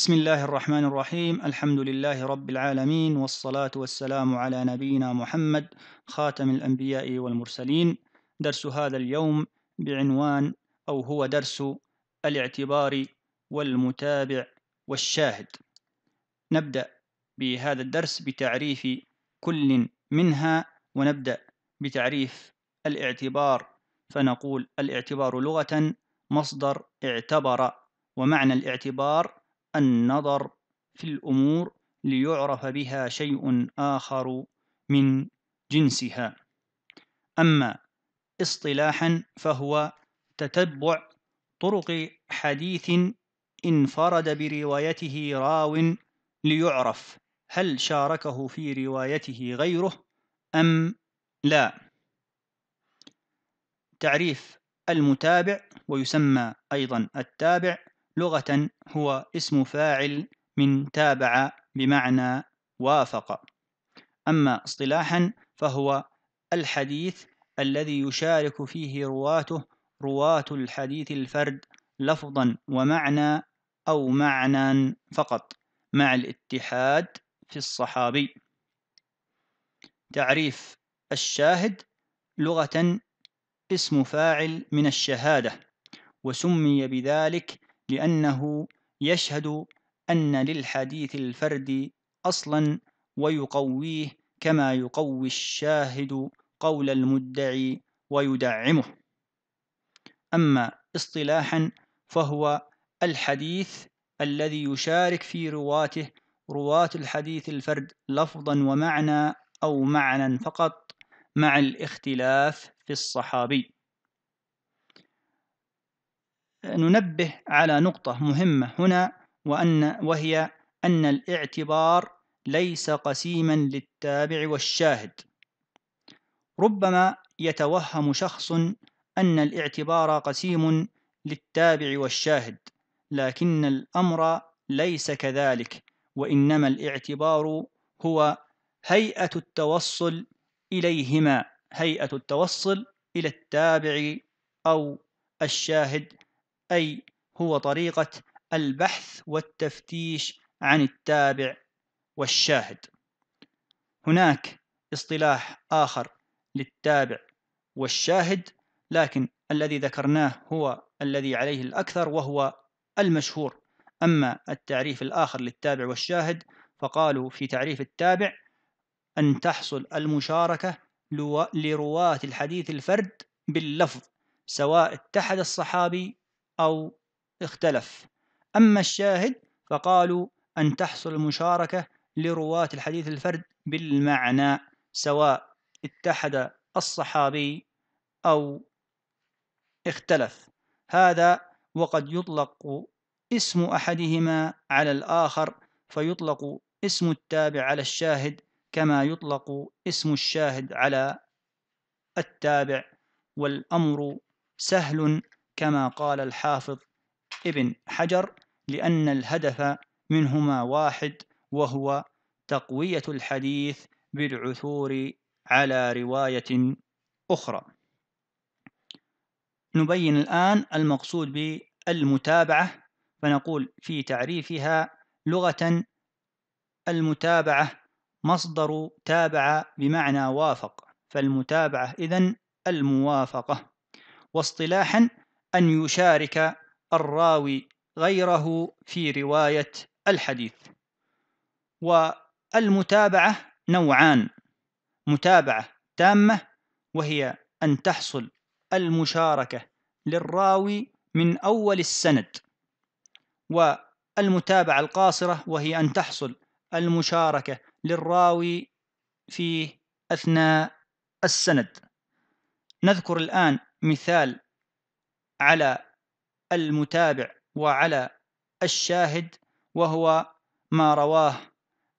بسم الله الرحمن الرحيم الحمد لله رب العالمين والصلاة والسلام على نبينا محمد خاتم الأنبياء والمرسلين درس هذا اليوم بعنوان أو هو درس الاعتبار والمتابع والشاهد نبدأ بهذا الدرس بتعريف كل منها ونبدأ بتعريف الاعتبار فنقول الاعتبار لغة مصدر اعتبر ومعنى الاعتبار النظر في الأمور ليعرف بها شيء آخر من جنسها أما اصطلاحا فهو تتبع طرق حديث انفرد بروايته راو ليعرف هل شاركه في روايته غيره أم لا تعريف المتابع ويسمى أيضا التابع لغة هو اسم فاعل من تابع بمعنى وافق أما اصطلاحا فهو الحديث الذي يشارك فيه رواته رواة الحديث الفرد لفظا ومعنى أو معنى فقط مع الاتحاد في الصحابي تعريف الشاهد لغة اسم فاعل من الشهادة وسمي بذلك لأنه يشهد أن للحديث الفرد أصلا ويقويه كما يقوي الشاهد قول المدعي ويدعمه أما اصطلاحا فهو الحديث الذي يشارك في رواته رواة الحديث الفرد لفظا ومعنى أو معنى فقط مع الاختلاف في الصحابي ننبه على نقطة مهمة هنا وأن وهي أن الاعتبار ليس قسيما للتابع والشاهد ربما يتوهم شخص أن الاعتبار قسيم للتابع والشاهد لكن الأمر ليس كذلك وإنما الاعتبار هو هيئة التوصل إليهما هيئة التوصل إلى التابع أو الشاهد أي هو طريقة البحث والتفتيش عن التابع والشاهد هناك اصطلاح آخر للتابع والشاهد لكن الذي ذكرناه هو الذي عليه الأكثر وهو المشهور أما التعريف الآخر للتابع والشاهد فقالوا في تعريف التابع أن تحصل المشاركة لرواة الحديث الفرد باللفظ سواء اتحد الصحابي أو اختلف أما الشاهد فقالوا أن تحصل المشاركة لرواة الحديث الفرد بالمعنى سواء اتحد الصحابي أو اختلف هذا وقد يطلق اسم أحدهما على الآخر فيطلق اسم التابع على الشاهد كما يطلق اسم الشاهد على التابع والأمر سهل كما قال الحافظ ابن حجر لأن الهدف منهما واحد وهو تقوية الحديث بالعثور على رواية أخرى نبين الآن المقصود بالمتابعة فنقول في تعريفها لغة المتابعة مصدر تابع بمعنى وافق فالمتابعة إذن الموافقة واصطلاحا أن يشارك الراوي غيره في رواية الحديث والمتابعة نوعان متابعة تامة وهي أن تحصل المشاركة للراوي من أول السند والمتابعة القاصرة وهي أن تحصل المشاركة للراوي في أثناء السند نذكر الآن مثال على المتابع وعلى الشاهد وهو ما رواه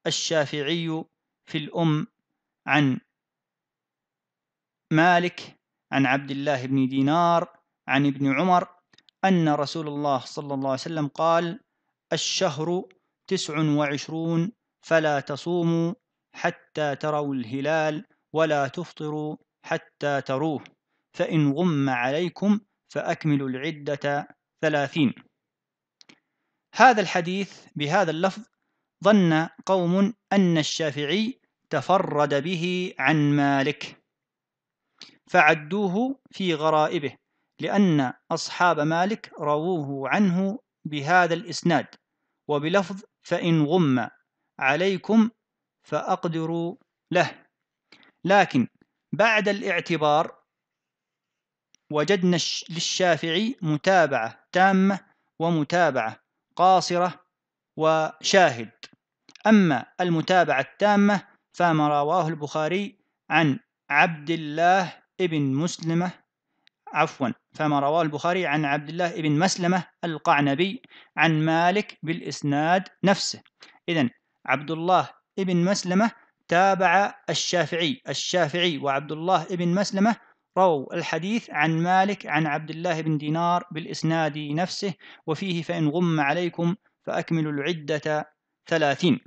الشافعي في الأم عن مالك عن عبد الله بن دينار عن ابن عمر أن رسول الله صلى الله عليه وسلم قال الشهر تسع وعشرون فلا تصوموا حتى تروا الهلال ولا تفطروا حتى تروه فإن غم عليكم فأكملوا العدة ثلاثين هذا الحديث بهذا اللفظ ظن قوم أن الشافعي تفرد به عن مالك فعدوه في غرائبه لأن أصحاب مالك رووه عنه بهذا الإسناد وبلفظ فإن غم عليكم فأقدروا له لكن بعد الاعتبار وجدنا للشافعي متابعة تامة ومتابعة قاصرة وشاهد أما المتابعة التامة فما رواه البخاري عن عبد الله ابن مسلمة عفوا فما رواه البخاري عن عبد الله ابن مسلمة القعنبي عن مالك بالإسناد نفسه إذا عبد الله ابن مسلمة تابع الشافعي الشافعي وعبد الله ابن مسلمة رووا الحديث عن مالك عن عبد الله بن دينار بالإسناد نفسه وفيه فإن غم عليكم فأكملوا العدة ثلاثين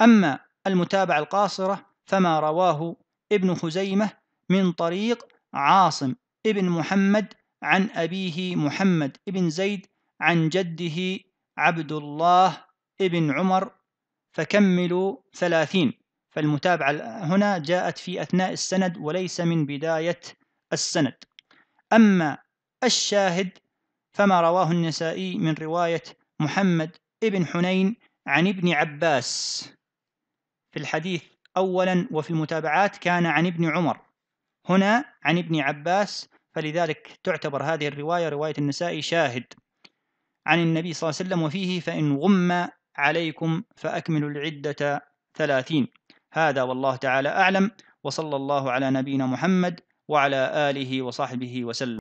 أما المتابعة القاصرة فما رواه ابن خزيمة من طريق عاصم ابن محمد عن أبيه محمد ابن زيد عن جده عبد الله ابن عمر فكملوا ثلاثين فالمتابعة هنا جاءت في أثناء السند وليس من بداية السند أما الشاهد فما رواه النسائي من رواية محمد ابن حنين عن ابن عباس في الحديث أولا وفي المتابعات كان عن ابن عمر هنا عن ابن عباس فلذلك تعتبر هذه الرواية رواية النسائي شاهد عن النبي صلى الله عليه وسلم وفيه فإن غم عليكم فأكملوا العدة ثلاثين هذا والله تعالى أعلم وصلى الله على نبينا محمد وعلى آله وصحبه وسلم